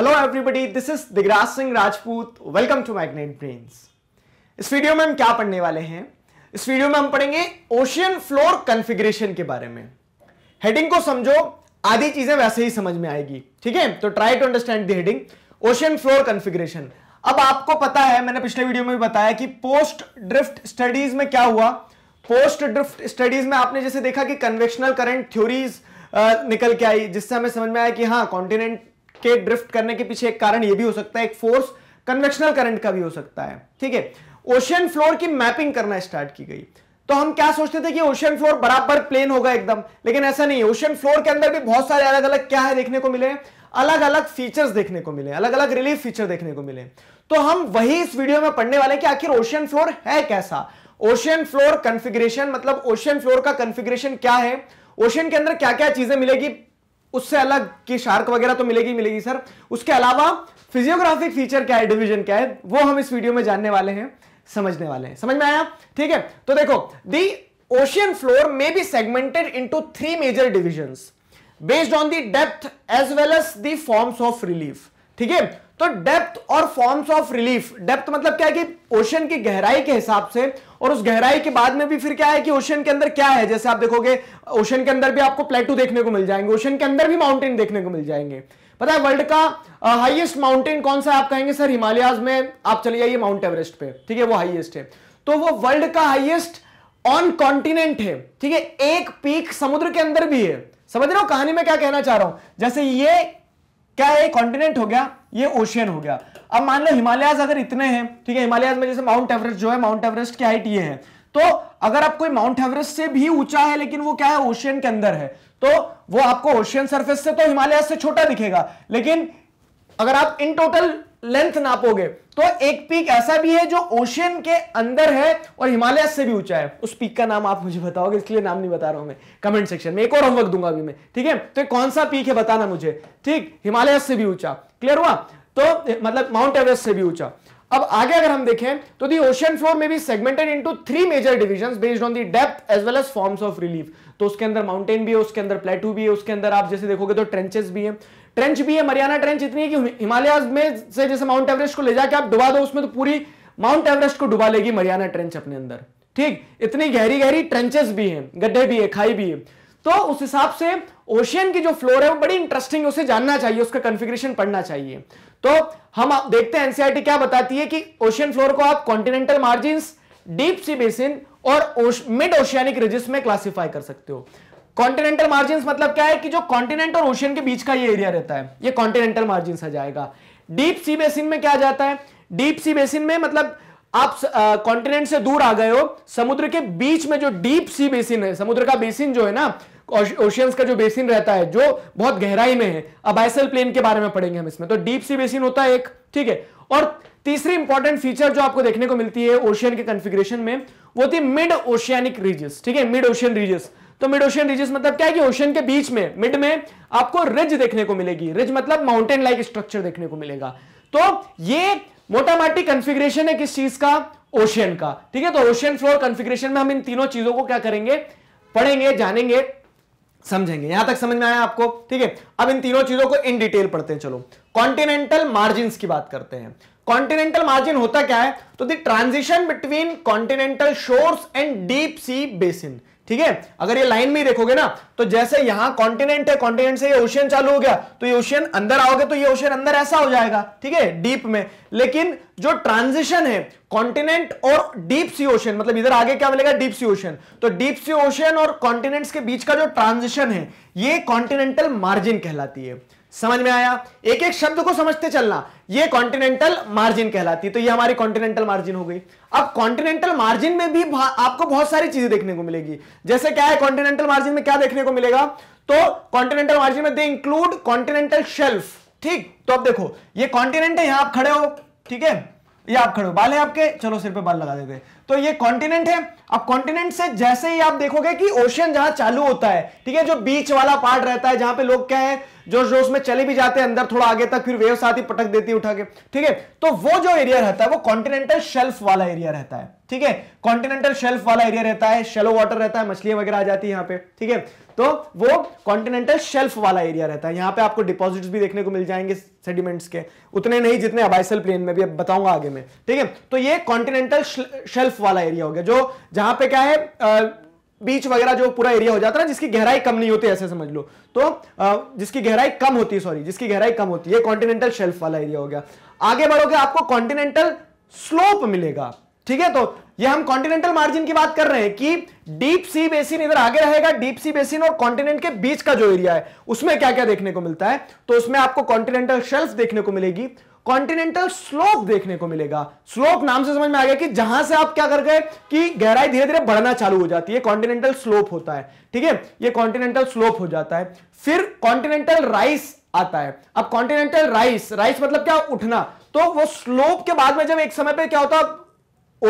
Hello everybody this is Digraj Singh Rajput welcome to Magnet Brains इस video में हम क्या पढ़ने वाले हैं इस वीडियो में हम पढ़ेंगे ओशियन फ्लोर कॉन्फ़िगरेशन के बारे में हेडिंग को समझो आधी चीजें वैसे ही समझ में आएगी ठीक है तो try to understand the heading ocean floor configuration अब आपको पता है मैंने पिछले वीडियो में भी बताया कि पोस्ट ड्रिफ्ट स्टडीज में क्या हुआ पोस्ट ड्रिफ्ट स्टडीज में आपने जैसे देखा कि कन्वेक्शनल करंट थ्योरीज निकल के आई जिससे हमें समझ में आया कि हाँ कॉन्टिनेंट के ड्रिफ्ट करने के पीछे एक कारण यह भी हो सकता है एक फोर्स कन्वेक्शनल करंट का भी हो सकता है ठीक है ओशियन फ्लोर की मैपिंग करना स्टार्ट की गई तो हम क्या सोचते थे कि ओशियन फ्लोर बराबर प्लेन होगा एकदम लेकिन ऐसा नहीं है ओशियन फ्लोर के अंदर भी बहुत सारे अलग अलग क्या है देखने को मिले अलग अलग फीचर्स देखने को मिले अलग अलग रिलीफ फीचर देखने को मिले तो हम वही इस वीडियो में पढ़ने वाले कि आखिर ओशियन फ्लोर है कैसा ओशियन फ्लोर कन्फिग्रेशन मतलब ओशियन फ्लोर का कॉन्फ़िगरेशन क्या है ओशियन के अंदर क्या क्या चीजें मिलेगी उससे अलग की शार्क वगैरह तो मिलेगी मिलेगी सर उसके अलावा फिजियोग्राफिक फीचर क्या है डिवीजन क्या है वो हम इस वीडियो में जानने वाले हैं समझने वाले हैं समझ में आया ठीक है तो देखो the ocean floor may be segmented into three major division based on the depth as well as the forms of relief ठीक है तो डेप्थ और फॉर्म्स ऑफ रिलीफ डेप्थ मतलब क्या है कि ओशन की गहराई के हिसाब से और उस गहराई के बाद में भी फिर क्या है कि ओशन के अंदर क्या है जैसे आप देखोगे ओशन के अंदर भी आपको प्लेटू देखने को मिल जाएंगे ओशन के अंदर भी माउंटेन देखने को मिल जाएंगे पता है वर्ल्ड का हाईएस्ट uh, माउंटेन कौन सा आप कहेंगे सर हिमालयाज में आप चले जाइए माउंट एवरेस्ट पे ठीक है वो हाइएस्ट है तो वो वर्ल्ड का हाइएस्ट ऑन कॉन्टिनेंट है ठीक है एक पीक समुद्र के अंदर भी है समझ रहे हो कहानी में क्या कहना चाह रहा हूं जैसे ये क्या है कॉन्टिनेंट हो गया ये ओशियन हो गया अब मान लो हिमालयाज अगर इतने हैं ठीक है हिमालयाज में जैसे माउंट एवरेस्ट जो है माउंट एवरेस्ट की हाइट ये है तो अगर आप कोई माउंट एवरेस्ट से भी ऊंचा है लेकिन वो क्या है ओशियन के अंदर है तो वो आपको ओशियन सरफेस से तो हिमालय से छोटा दिखेगा लेकिन अगर आप इन टोटल लेंथ नापोगे तो एक पीक ऐसा भी है जो ओशियन के अंदर है और हिमालय से भी ऊंचा है उस पीक का नाम आप मुझे बताओगे इसलिए नाम नहीं बता रहा हूं मैं कमेंट सेक्शन में एक और होमवर्क दूंगा अभी मैं ठीक है तो कौन सा पीक है बताना मुझे ठीक हिमालय से भी ऊंचा क्लियर हुआ तो मतलब माउंट एवरेस्ट से भी ऊंचा अब आगे अगर हम देखें तो दी ओशियन फ्लोर में भी segmented into three major division based on the depth as well as forms of relief तो उसके अंदर माउंटेन भी है उसके अंदर प्लेटू भी है उसके अंदर आप जैसे देखोगे तो ट्रेंचेस भी है ट्रेंच भी है मरियाना ट्रेंच इतनी है कि हिमालय में से जैसे माउंट एवरेस्ट को ले जाके आप डुबा दो उसमें तो पूरी माउंट एवरेस्ट को डुबा लेगी मरियाना ट्रेंच अपने अंदर ठीक इतनी गहरी गहरी ट्रेंचेस भी हैं गड्ढे भी है खाई भी है तो उस हिसाब से ओशियन की जो फ्लोर है वो बड़ी इंटरेस्टिंग उसे जानना चाहिए उसका कंफिग्रेशन पढ़ना चाहिए तो हम देखते हैं एनसीआरटी e क्या बताती है कि ओशियन फ्लोर को आप continental margin deep sea basin और मिड ओशियानिक रिजिस में क्लासिफाई कर सकते हो कॉन्टिनेंटल मार्जिन मतलब क्या है कि जो कॉन्टिनेंट और ओशियन के बीच का ये एरिया रहता है ये कॉन्टिनेंटल मार्जिन आ जाएगा डीप सी बेसिन में क्या जाता है डीप सी बेसिन में मतलब आप कॉन्टिनेंट से दूर आ गए हो समुद्र के बीच में जो डीप सी बेसिन है समुद्र का बेसिन जो है ना ओशियंस का जो बेसिन रहता है जो बहुत गहराई में है अब आइसल प्लेन के बारे में पढ़ेंगे हम इसमें तो डीप सी बेसिन होता है एक ठीक है और तीसरी इंपॉर्टेंट फीचर जो आपको देखने को मिलती है ओशियन के कंफिग्रेशन में वो थी मिड ओशियनिक रीजस ठीक है मिड ओशियन रीजस तो मिड ओशियन रिजेस मतलब क्या है कि ओशियन के बीच में मिड में आपको रिज देखने को मिलेगी रिज मतलब माउंटेन लाइक स्ट्रक्चर देखने को मिलेगा तो ये मोटा माटी कंफिग्रेशन है किस चीज का ओशियन का ठीक है तो ओशियन फ्लोर कंफिग्रेशन में हम इन तीनों चीजों को क्या करेंगे पढ़ेंगे जानेंगे समझेंगे यहां तक समझ में आया आपको ठीक है अब इन तीनों चीजों को इन डिटेल पढ़ते हैं चलो कॉन्टिनेंटल मार्जिन की बात करते हैं कॉन्टिनेंटल मार्जिन होता क्या है तो the transition between continental shores and deep sea basin ठीक है अगर ये लाइन में ही देखोगे ना तो जैसे यहां कॉन्टिनेंट है कॉन्टिनेंट से ये ओशियन चालू हो गया तो ये ओशियन अंदर आओगे तो ये ओशियन अंदर ऐसा हो जाएगा ठीक है डीप में लेकिन जो ट्रांजिशन है कॉन्टिनेंट और डीप सी ओशन मतलब इधर आगे क्या मिलेगा डीप सी ओशन तो डीप सी ओशन और कॉन्टिनेंट्स के बीच का जो ट्रांजिशन है ये कॉन्टिनेंटल मार्जिन कहलाती है समझ में आया एक एक शब्द को समझते चलना ये कॉन्टिनेंटल मार्जिन कहलाती तो ये हमारी कॉन्टिनेंटल मार्जिन हो गई अब कॉन्टिनेंटल मार्जिन में भी आपको बहुत सारी चीजें देखने को मिलेगी जैसे क्या है कॉन्टिनेंटल मार्जिन में क्या देखने को मिलेगा तो कॉन्टिनेंटल मार्जिन में दे इंक्लूड कॉन्टिनेंटल शेल्फ ठीक तो अब देखो ये कॉन्टिनेंट है यहां आप खड़े हो ठीक है ये आप खड़े हो बाल है आपके चलो सिर पर बाल लगा देते हैं तो ये कॉन्टिनेंट है अब कॉन्टिनेंट से जैसे ही आप देखोगे कि ओशियन जहां चालू होता है ठीक है जो बीच वाला पार्ट रहता है जहां पे लोग क्या है जो जोश में चले भी जाते हैं अंदर थोड़ा आगे तक फिर वेव साथ ही पटक देती उठा के ठीक है तो वो जो एरिया रहता है वो कॉन्टिनेंटल शेल्फ वाला एरिया रहता है ठीक है कॉन्टिनेंटल शेल्फ वाला एरिया रहता है शेलो वाटर रहता है मछलियां वगैरह आ जाती है यहाँ पे ठीक है तो वो कॉन्टिनेंटल शेल्फ वाला एरिया रहता है यहाँ पे आपको डिपॉजिट्स भी देखने को मिल जाएंगे सेडिमेंट्स के उतने नहीं जितने अबाइसल प्लेन में भी बताऊंगा आगे में ठीक है तो ये कॉन्टिनेंटल शेल्फ वाला एरिया हो गया जो जहां पे क्या है आ, बीच वगैरह जो पूरा एरिया हो जाता है ना जिसकी गहराई कम नहीं होती ऐसे समझ लो तो आ, जिसकी गहराई कम होती है सॉरी जिसकी गहराई कम होती है कॉन्टिनेंटल शेल्फ वाला एरिया हो गया आगे बढ़ोगे आपको कॉन्टिनेंटल स्लोप मिलेगा ठीक है तो ये हम कॉन्टिनेंटल मार्जिन की बात कर रहे हैं कि डीप सी बेसिन इधर आगे रहेगा डीप सी बेसिन और कॉन्टिनेंट के बीच का जो एरिया है उसमें क्या क्या देखने को मिलता है तो उसमें आपको कॉन्टिनेंटल शेल्फ देखने को मिलेगी कॉन्टिनेंटल स्लोप देखने को मिलेगा स्लोप नाम से समझ में आ गया कि जहां से आप क्या कर गए कि गहराई धीरे धीरे बढ़ना चालू हो जाती है कॉन्टिनेंटल स्लोप होता है ठीक है ये कॉन्टिनेंटल स्लोप हो जाता है फिर कॉन्टिनेंटल राइस आता है अब कॉन्टिनेंटल राइस राइस मतलब क्या उठना तो वो स्लोप के बाद में जब एक समय पर क्या होता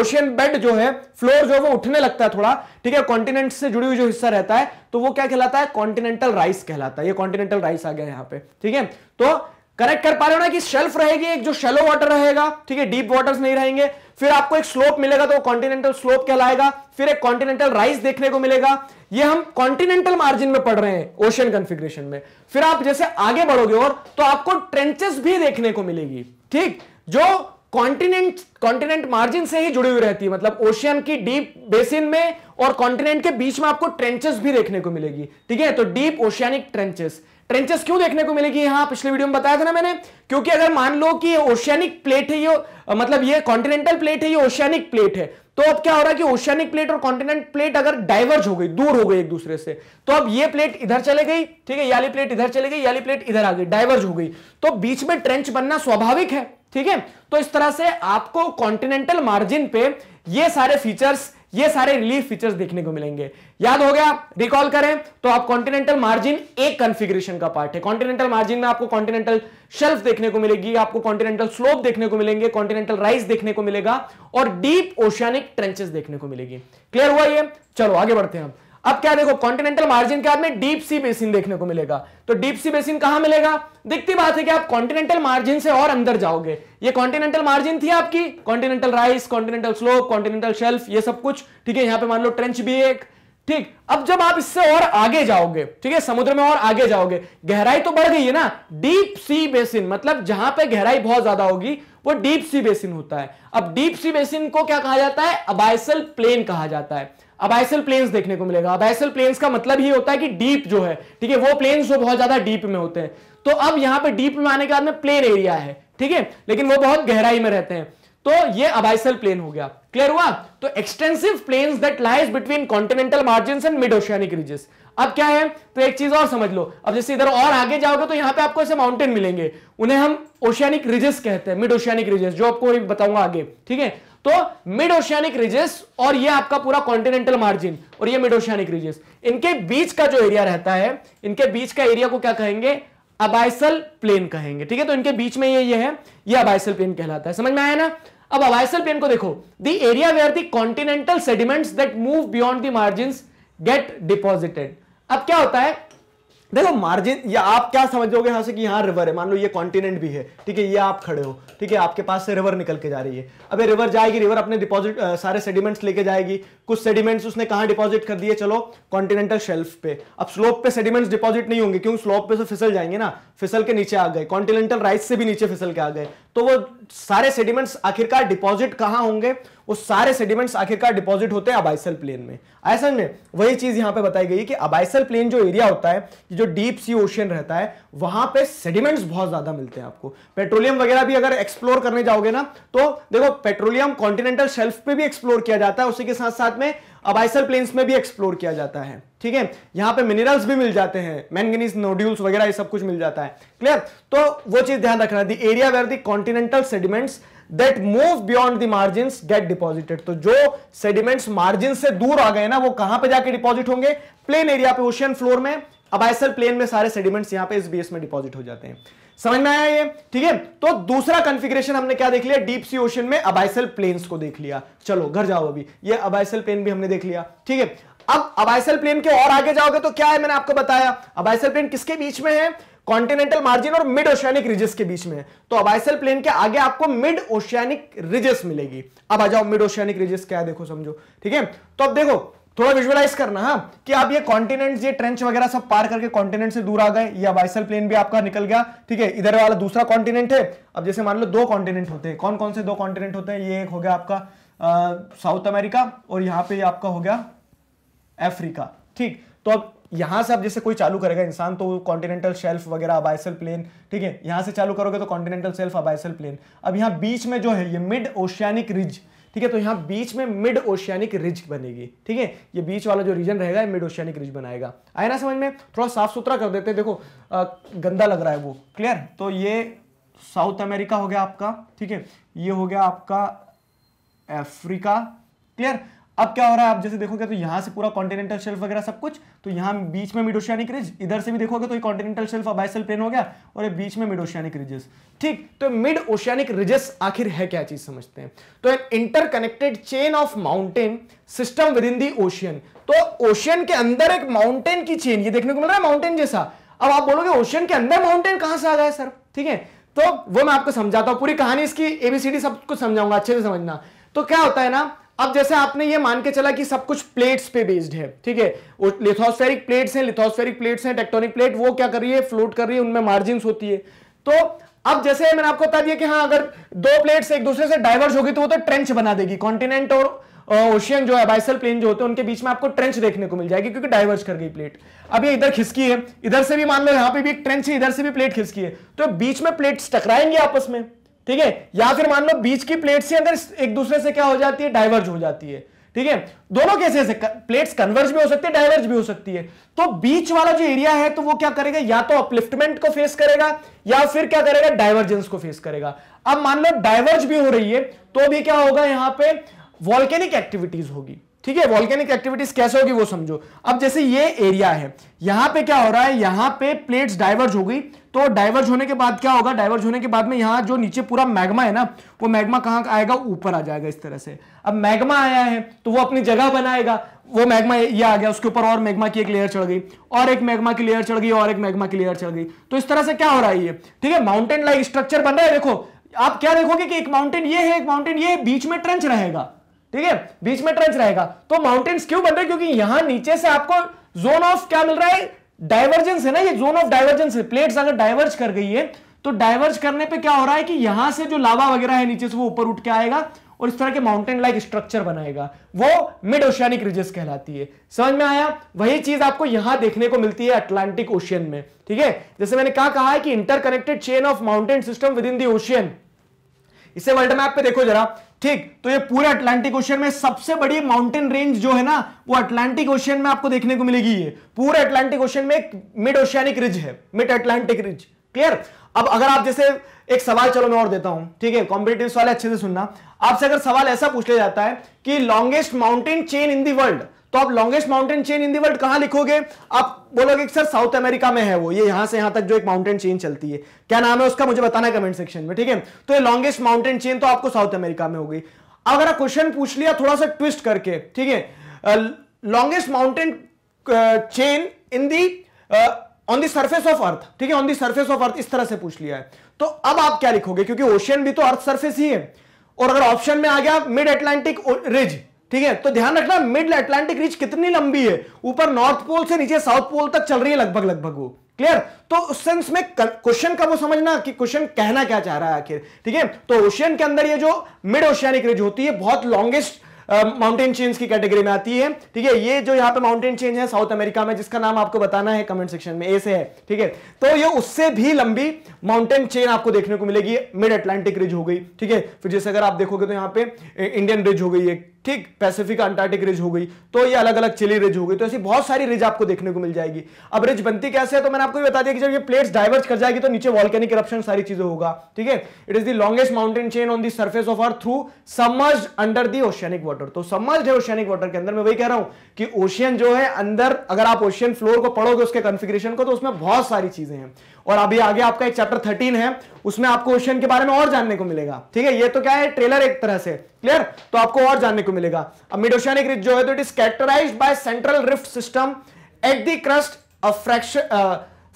ओशियन बेड जो है फ्लोर जो है वो उठने लगता है थोड़ा ठीक है कॉन्टिनेंट से जुड़ी हुई जो हिस्सा रहता है तो वो क्या कहलाता है कॉन्टिनेंटल राइस कहलाता है ये कॉन्टिनेंटल राइस आ गया यहां पे ठीक है तो करेक्ट कर पा रहे हो ना कि शेल्फ रहेगी एक जो शेलो वाटर रहेगा ठीक है डीप वाटर्स नहीं रहेंगे फिर आपको एक स्लोप मिलेगा तो कॉन्टिनेंटल स्लोप कहलाएगा फिर एक कॉन्टिनेंटल राइस देखने को मिलेगा ये हम कॉन्टिनेंटल मार्जिन में पढ़ रहे हैं ओशियन कॉन्फ़िगरेशन में फिर आप जैसे आगे बढ़ोगे और तो आपको ट्रेंचेस भी देखने को मिलेगी ठीक जो कॉन्टिनेंट कॉन्टिनेंट मार्जिन से ही जुड़ी हुई रहती है मतलब ओशियन की डीप बेसिन में और कॉन्टिनेंट के बीच में आपको ट्रेंचेस भी देखने को मिलेगी ठीक है तो डीप ओशियानिक ट्रेंचेस ट्रेंचेस क्यों देखने को मिलेगी यहां पिछले वीडियो में बताया था ना मैंने क्योंकि अगर मान लो कि ओशियनिक ओशियानिक प्लेट है ये मतलब ये कॉन्टिनेंटल प्लेट है ये ओशियनिक प्लेट है तो अब क्या हो रहा है कि ओशियानिक प्लेट और कॉन्टिनेंट प्लेट अगर डाइवर्ज हो गई दूर हो गई एक दूसरे से तो अब ये प्लेट इधर चले गई ठीक है याली प्लेट इधर चले गई याली प्लेट इधर आ गई डाइवर्ज हो गई तो बीच में ट्रेंच बनना स्वाभाविक है ठीक है तो इस तरह से आपको कॉन्टिनेंटल मार्जिन पे ये सारे फीचर्स ये सारे रिलीफ फीचर्स देखने को मिलेंगे याद हो गया रिकॉल करें तो आप कॉन्टिनेंटल मार्जिन एक कॉन्फ़िगरेशन का पार्ट है कॉन्टिनेंटल मार्जिन में आपको कॉन्टिनेंटल शेल्फ देखने को मिलेगी आपको कॉन्टिनेंटल स्लोप देखने को मिलेंगे कॉन्टिनेंटल राइस देखने को मिलेगा और डीप ओशियानिक ट्रेंचेस देखने को मिलेगी क्लियर हुआ ये चलो आगे बढ़ते हैं हम अब क्या देखो कॉन्टिनेंटल मार्जिन के बाद में डीप सी बेसिन देखने को मिलेगा तो डीप सी बेसिन कहां मिलेगा दिखती बात है कि आप कॉन्टिनेंटल मार्जिन से और अंदर जाओगे ये कॉन्टिनेंटल मार्जिन थी आपकी continental rise continental slope continental shelf ये सब कुछ ठीक है यहां पे मान लो ट्रेंच भी एक ठीक अब जब आप इससे और आगे जाओगे ठीक है समुद्र में और आगे जाओगे गहराई तो बढ़ गई है ना डीप सी बेसिन मतलब जहां पे गहराई बहुत ज्यादा होगी वो डीप सी बेसिन होता है अब डीप सी बेसिन को क्या कहा जाता है अबाइसल प्लेन कहा जाता है अबाइसल प्लेन्स देखने को मिलेगा अबाइसल प्लेन्स का मतलब ही होता है कि डीप जो है ठीक है वो प्लेन्स जो बहुत ज्यादा डीप में होते हैं तो अब यहां पे डीप में आने के बाद में प्लेन एरिया है ठीक है लेकिन वो बहुत गहराई में रहते हैं तो ये अबाइसल प्लेन हो गया क्लियर हुआ तो extensive plains that lies between continental margin and mid oceanic ridges अब क्या है तो एक चीज और समझ लो अब जैसे इधर और आगे जाओगे तो यहां पे आपको ऐसे माउंटेन मिलेंगे उन्हें हम ओशियानिक रिजेस कहते हैं मिड ओशियानिक रिजेस जो आपको बताऊंगा आगे ठीक है तो मिड ओशियानिक रिजेस और ये आपका पूरा कॉन्टिनेंटल मार्जिन और ये मिड ओशियानिक रिजेस इनके बीच का जो एरिया रहता है इनके बीच का एरिया को क्या कहेंगे अबाइसल प्लेन कहेंगे ठीक है तो इनके बीच में ये ये है ये अबाइसल प्लेन कहलाता है समझ में आया ना अब अबाइसल प्लेन को देखो the area where the continental sediments that move beyond the margin get deposited अब क्या होता है देखो मार्जिन या आप क्या समझोगे यहाँ से कि यहाँ रिवर है मान लो ये कॉन्टिनेंट भी है ठीक है ये आप खड़े हो ठीक है आपके पास से रिवर निकल के जा रही है अबे रिवर जाएगी रिवर अपने डिपॉजिट सारे सेडिमेंट्स लेके जाएगी कुछ सेडिमेंट्स उसने कहा डिपॉजिट कर दिए चलो कॉन्टिनेंटल शेल्फ पे अब स्लोप पे सेडिमेंट्स डिपॉजिट नहीं होंगे क्योंकि स्लोप पे से फिसल जाएंगे ना फिसल के नीचे आ गए कॉन्टिनेंटल राइस से भी नीचे फिसल के आ गए तो वो सारे सेडिमेंट्स आखिरकार डिपॉजिट कहां होंगे वो सारे सेडिमेंट्स आखिरकार डिपॉजिट होते हैं अबाइसल प्लेन में ऐसा में वही चीज यहां पे बताई गई कि अबाइसल प्लेन जो एरिया होता है जो डीप सी ओशन रहता है वहां पे सेडिमेंट्स बहुत ज्यादा मिलते हैं आपको पेट्रोलियम वगैरह भी अगर एक्सप्लोर करने जाओगे ना तो देखो पेट्रोलियम कॉन्टिनेंटल शेल्फ पे भी एक्सप्लोर किया जाता है उसी के साथ साथ में अबाइसल प्लेन्स में भी एक्सप्लोर किया जाता है ठीक है यहां पे मिनरल्स भी मिल जाते हैं मैंगनीज नोड्यूल्स वगैरह ये सब कुछ मिल जाता है क्लियर तो वो चीज ध्यान रखना the area where the continental sediments that move beyond the margin get deposited तो जो सेडिमेंट्स मार्जिन से दूर आ गए ना वो कहां पे जाके डिपॉजिट होंगे प्लेन एरिया पे ओशियन फ्लोर में अबाइसल प्लेन में सारे सेडिमेंट्स यहां पे इस बेस में डिपॉजिट हो जाते हैं समझ में आया ये ठीक है तो दूसरा कॉन्फ़िगरेशन हमने क्या देख लिया डीप सी ओशन में अबाइसल प्लेन्स को देख लिया चलो घर जाओ अभी ये अबाइसल प्लेन भी हमने देख लिया ठीक है अब अबाइसल प्लेन के और आगे जाओगे तो क्या है मैंने आपको बताया अबाइसल प्लेन किसके बीच में है कॉन्टिनेंटल मार्जिन और मिड ओशियानिक रिजेस के बीच में है तो अबाइसल प्लेन के आगे आपको मिड ओशियानिक रिजेस मिलेगी अब आ जाओ मिड ओशियानिक रिजेस क्या है देखो समझो ठीक है तो अब देखो थोड़ा विजुअलाइज करना हा? कि आप ये कॉन्टिनेंट ये ट्रेंच वगैरह सब पार करके कॉन्टिनेंट से दूर आ गए ये अबाइसल प्लेन भी आपका निकल गया ठीक है इधर वाला दूसरा कॉन्टिनेंट है अब जैसे मान लो दो कॉन्टिनेंट होते हैं कौन कौन से दो कॉन्टिनेंट होते हैं ये एक हो गया आपका साउथ अमेरिका और यहाँ पे आपका हो गया अफ्रीका ठीक तो अब यहां से आप जैसे कोई चालू करेगा इंसान तो कॉन्टिनेंटल शेल्फ वगैरह अबाइसल प्लेन ठीक है यहां से चालू करोगे तो कॉन्टिनेंटल शेल्फ अबाइसल प्लेन अब यहां बीच में जो है ये मिड ओशियानिक रिज ठीक है तो यहां बीच में मिड ओशियानिक रिज बनेगी ठीक है ये बीच वाला जो रीजन रहेगा मिड ओशियानिक रिज बनाएगा आया ना समझ में थोड़ा साफ सुथरा कर देते हैं देखो आ, गंदा लग रहा है वो क्लियर तो ये साउथ अमेरिका हो गया आपका ठीक है ये हो गया आपका अफ्रीका क्लियर अब क्या हो रहा है आप जैसे देखोगे तो यहां से पूरा कॉन्टिनेंटल शेल्फ वगैरह सब कुछ तो यहाँ बीच में मिडोशियानिक रिज इधर से भी देखोगे तो ये कॉन्टिनेंटल शेल्फ अबाइसल प्लेन हो गया और ये बीच में मिड ओशियानिक रिजेस ठीक तो मिड ओशियानिक रिजेस आखिर है क्या चीज समझते हैं तो an interconnected chain of mountain system within the ocean तो ओशियन के अंदर एक माउंटेन की चेन ये देखने को मिल रहा है माउंटेन जैसा अब आप बोलोगे ओशियन के अंदर माउंटेन कहां से आ गया सर ठीक है तो वो मैं आपको समझाता हूं पूरी कहानी इसकी एबीसीडी सब कुछ समझाऊंगा अच्छे से समझना तो क्या होता है ना अब जैसे आपने ये मान के चला कि सब कुछ प्लेट्स पे बेस्ड है ठीक है लिथोस्फेरिक प्लेट्स हैं लिथोस्फेरिक प्लेट्स हैं टेक्टोनिक प्लेट वो क्या कर रही है फ्लोट कर रही है उनमें मार्जिन होती है तो अब जैसे मैंने आपको बता दिया कि हाँ अगर दो प्लेट्स एक दूसरे से डाइवर्स होगी तो वो तो ट्रेंच बना देगी कॉन्टिनेंट और ओशियन जो है बाइसल प्लेन जो होते हैं उनके बीच में आपको ट्रेंच देखने को मिल जाएगी क्योंकि डाइवर्स कर गई प्लेट अब ये इधर खिसकी है इधर से भी मान लो यहां पे भी एक ट्रेंच है इधर से भी प्लेट खिसकी है तो बीच में प्लेट्स टकराएंगे आपस में ठीक है या फिर मान लो बीच की प्लेट से अगर एक दूसरे से क्या हो जाती है डाइवर्ज हो जाती है ठीक है दोनों कैसे प्लेट्स कन्वर्ज भी हो सकती है डाइवर्ज भी हो सकती है तो बीच वाला जो एरिया है तो वो क्या करेगा या तो अपलिफ्टमेंट को फेस करेगा या फिर क्या करेगा डाइवर्जेंस को फेस करेगा अब मान लो डाइवर्ज भी हो रही है तो भी क्या होगा यहां पे वॉल्केनिक एक्टिविटीज होगी ठीक है वॉल्केनिक एक्टिविटीज कैसे होगी वो समझो अब जैसे ये एरिया है यहां पे क्या हो रहा है यहां पे प्लेट्स डाइवर्ज हो गई तो डाइवर्ज होने के बाद क्या होगा डाइवर्ज होने के बाद में यहाँ जो नीचे पूरा मैग्मा है ना वो मैग्मा कहाँ आएगा ऊपर आ जाएगा इस तरह से अब मैग्मा आया है तो वो अपनी जगह बनाएगा वो मैग्मा ये आ गया उसके ऊपर और मैग्मा की एक लेयर चढ़ गई और एक मैग्मा की लेयर चढ़ गई और एक मैग्मा की लेयर चढ़ गई तो इस तरह से क्या हो रहा है ये ठीक है माउंटेन लाइक स्ट्रक्चर बन रहा है देखो आप क्या देखोगे कि एक माउंटेन ये है एक माउंटेन ये बीच में ट्रेंच रहेगा ठीक है बीच में ट्रेंच रहेगा तो माउंटेन्स क्यों बन रहे क्योंकि यहां नीचे से आपको जोन ऑफ क्या मिल रहा है डायवर्जेंस है ना ये जोन ऑफ डायवर्जेंस है प्लेट्स अगर डायवर्ज कर गई है तो डायवर्ज करने पे क्या हो रहा है कि यहां से जो लावा वगैरह है नीचे से वो ऊपर उठ के आएगा और इस तरह के माउंटेन लाइक स्ट्रक्चर बनाएगा वो मिड ओशियानिक रिजेस कहलाती है समझ में आया वही चीज आपको यहां देखने को मिलती है अटलांटिक ओशियन में ठीक है जैसे मैंने कहा कहा है कि interconnected chain of mountain system within the ocean इसे वर्ल्ड मैप पे देखो जरा ठीक तो ये पूरे अटलांटिक ओशन में सबसे बड़ी माउंटेन रेंज जो है ना वो अटलांटिक ओशियन में आपको देखने को मिलेगी ये पूरे अटलांटिक ओशियन में एक मिड ओशियानिक रिज है मिड अटलांटिक रिज क्लियर अब अगर आप जैसे एक सवाल चलो मैं और देता हूं ठीक है कॉम्पिटेटिव सवाल अच्छे से सुनना आपसे अगर सवाल ऐसा पूछ लिया जाता है कि longest mountain chain in the world तो आप longest mountain chain in the world कहां लिखोगे आप बोलोगे सर साउथ अमेरिका में है वो ये यहां से यहां तक जो एक माउंटेन चेन चलती है क्या नाम है उसका मुझे बताना है कमेंट सेक्शन में ठीक है तो ये लॉन्गेस्ट माउंटेन चेन तो आपको साउथ अमेरिका में होगी अगर क्वेश्चन पूछ लिया थोड़ा सा ट्विस्ट करके ठीक है longest mountain chain in the on the surface of earth ठीक है on the surface of earth इस तरह से पूछ लिया है तो अब आप क्या लिखोगे क्योंकि ओशियन भी तो अर्थ सर्फेस ही है और अगर ऑप्शन में आ गया मिड एटलांटिक रिज ठीक है तो ध्यान रखना मिड अटलांटिक रिज कितनी लंबी है ऊपर नॉर्थ पोल से नीचे साउथ पोल तक चल रही है लगभग लगभग वो क्लियर तो उस सेंस में क्वेश्चन का वो समझना कि क्वेश्चन कहना क्या चाह रहा है आखिर ठीक है तो ओशियन के अंदर ये जो मिड ओशियानिक रिज होती है बहुत लॉन्गेस्ट माउंटेन चेन्स की कैटेगरी में आती है ठीक है ये जो यहाँ पे माउंटेन चेंज है साउथ अमेरिका में जिसका नाम आपको बताना है कमेंट सेक्शन में ए से है ठीक है तो ये उससे भी लंबी माउंटेन चेन आपको देखने को मिलेगी मिड अटलांटिक रिज हो गई ठीक है फिर जैसे अगर आप देखोगे तो यहाँ पे इंडियन रिज हो गई है ठीक पैसिफिक अंटार्टिक रिज हो गई तो ये अलग अलग चिली रिज हो गई तो ऐसी बहुत सारी रिज आपको देखने को मिल जाएगी अब रिज बनती कैसे है तो मैंने आपको ये बता दिया कि जब ये प्लेट्स डाइवर्स कर जाएगी तो नीचे वॉल्केनिक इरप्शन सारी चीजें होगा ठीक है it is the longest mountain chain on the surface of earth through submerge under the oceanic water तो समर्ज है ओशियनिक वाटर के अंदर मैं वही कह रहा हूं कि ओशियन जो है अंदर अगर आप ओशियन फ्लोर को पढ़ोगे उसके कन्फिग्रेशन को तो उसमें बहुत सारी चीजें हैं और अभी आगे आपका एक चैप्टर थर्टीन है उसमें आपको ओशियन के बारे में और जानने को मिलेगा ठीक है ये तो क्या है ट्रेलर एक तरह से क्लियर तो आपको और जानने को मिलेगा अब मिडोशियानिक रिज जो है तो it is characterise by central rift system at the crust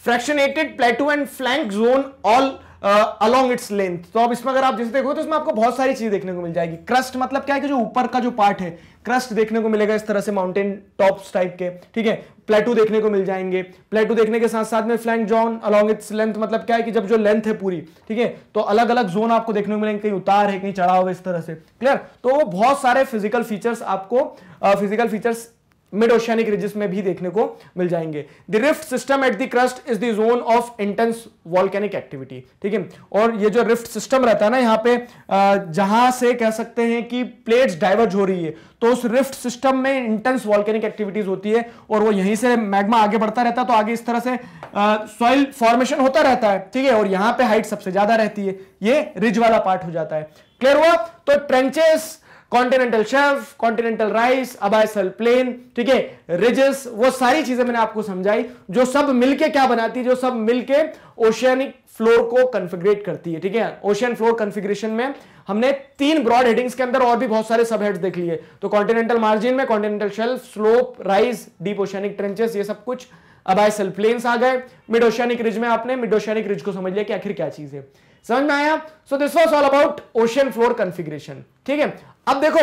fractionated plateau and flank zone all along its length तो अब इसमें अगर आप जैसे देखो तो इसमें आपको बहुत सारी चीज देखने को मिल जाएगी क्रस्ट मतलब क्या है कि जो ऊपर का जो पार्ट है क्रस्ट देखने को मिलेगा इस तरह से माउंटेन टॉप्स टाइप के ठीक है प्लेटू देखने को मिल जाएंगे प्लेटू देखने के साथ साथ में flank zone along its length मतलब क्या है कि जब जो लेंथ है पूरी ठीक है तो अलग अलग जोन आपको देखने को मिलेंगे कहीं उतार है कहीं चढ़ाव है इस तरह से क्लियर तो वो बहुत सारे फिजिकल फीचर्स आपको physical features mid oceanic ridges में भी देखने को मिल जाएंगे the rift system at the crust is the zone of intense volcanic activity ठीक है और ये जो रिफ्ट सिस्टम रहता है ना यहाँ पे जहां से कह सकते हैं कि प्लेट्स डाइवर्ज हो रही है तो उस रिफ्ट सिस्टम में इंटेंस वॉल्केनिक एक्टिविटीज होती है और वो यहीं से मैग्मा आगे बढ़ता रहता है तो आगे इस तरह से सॉइल फॉर्मेशन होता रहता है ठीक है और यहाँ पे हाइट सबसे ज्यादा रहती है ये रिज वाला पार्ट हो जाता है क्लियर हुआ तो trenches continental shelf continental rise abyssal plain ठीक है रिजेस वो सारी चीजें मैंने आपको समझाई जो सब मिलके क्या बनाती है जो सब मिलके ओशियनिक फ्लोर को कन्फिग्रेट करती है ठीक है ओशियन फ्लोर कन्फिग्रेशन में हमने तीन ब्रॉड हेडिंग्स के अंदर और भी बहुत सारे सब हेड्स देख लिए तो कॉन्टिनेंटल मार्जिन में continental shelf slope rise deep oceanic trenches ये सब कुछ अबाइसल प्लेन्स आ गए मिड ओशियनिक रिज में आपने मिड ओशियनिक रिज को समझ लिया कि आखिर क्या चीज है समझ में आया so this was all about ocean floor configuration ठीक है अब देखो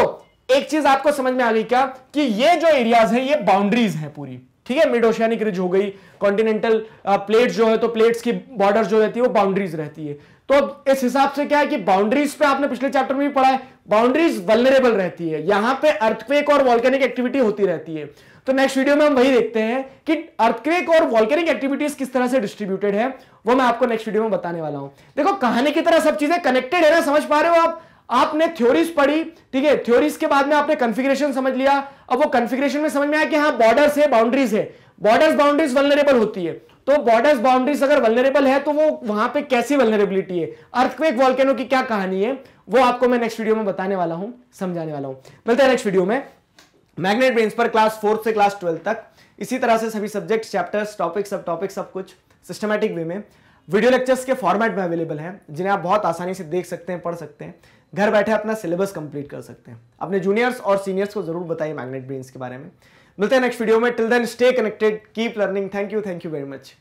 एक चीज आपको समझ में आ गई क्या कि ये जो एरियाज है ये बाउंड्रीज है पूरी ठीक है मिड ओशियानिक रिज हो गई कॉन्टिनेंटल प्लेट्स uh, जो है तो प्लेट्स की बॉर्डर जो रहती है वो बाउंड्रीज रहती है तो इस हिसाब से क्या है कि बाउंड्रीज पे आपने पिछले चैप्टर में भी पढ़ा है बाउंड्रीज वलनरेबल रहती है यहां पे अर्थक्वेक और वॉल्केनिक एक्टिविटी होती रहती है तो नेक्स्ट वीडियो में हम वही देखते हैं कि अर्थक्वेक और वॉल्केनिक एक्टिविटीज किस तरह से डिस्ट्रीब्यूटेड है वो मैं आपको नेक्स्ट वीडियो में बताने वाला हूं देखो कहानी की तरह सब चीजें कनेक्टेड है ना समझ पा रहे हो आप आपने थ्योरीज पढ़ी ठीक है थ्योरीज के बाद में आपने कॉन्फ़िगरेशन समझ लिया अब वो कॉन्फ़िगरेशन में समझ में आया कि हाँ बॉर्डर्स है बाउंड्रीज है बॉर्डर्स बाउंड्रीज वलनरेबल होती है तो बॉर्डर्स बाउंड्रीज अगर वलनरेबल है तो वो वहां पे कैसी वलनरेबिलिटी है अर्थक्वेक वॉल्केनो की क्या कहानी है वो आपको मैं नेक्स्ट वीडियो में बताने वाला हूं समझाने वाला हूं मिलता है नेक्स्ट वीडियो में मैग्नेट ब्रेन्स पर क्लास फोर्थ से क्लास ट्वेल्थ तक इसी तरह से सभी subject chapters topic subtopic सब कुछ सिस्टमेटिक वे में वीडियो लेक्चर्स के फॉर्मेट में अवेलेबल हैं जिन्हें आप बहुत आसानी से देख सकते हैं पढ़ सकते हैं घर बैठे अपना सिलेबस कंप्लीट कर सकते हैं अपने जूनियर्स और सीनियर्स को जरूर बताइए मैग्नेट ब्रेन्स के बारे में मिलते हैं नेक्स्ट वीडियो में till then stay connected keep learning thank you thank you very much